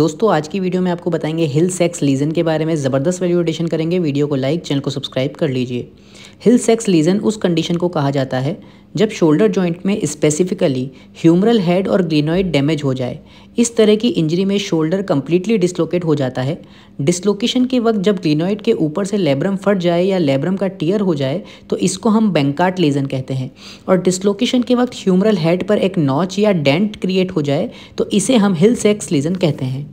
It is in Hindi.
दोस्तों आज की वीडियो में आपको बताएंगे हिल सेक्स लीजन के बारे में ज़बरदस्त वैल्यू एडिशन करेंगे वीडियो को लाइक चैनल को सब्सक्राइब कर लीजिए हिल सेक्स लीजन उस कंडीशन को कहा जाता है जब शोल्डर जॉइंट में स्पेसिफिकली ह्यूमरल हेड और ग्लिनोइड डैमेज हो जाए इस तरह की इंजरी में शोल्डर कम्प्लीटली डिसलोकेट हो जाता है डिसलोकेशन के वक्त जब ग्लिनोइड के ऊपर से लेब्रम फट जाए या लेब्रम का टीयर हो जाए तो इसको हम बैंकाट लेजन कहते हैं और डिसलोकेशन के वक्त ह्यूमरल हेड पर एक नॉच या डेंट क्रिएट हो जाए तो इसे हम हिल सेक्स लेजन कहते हैं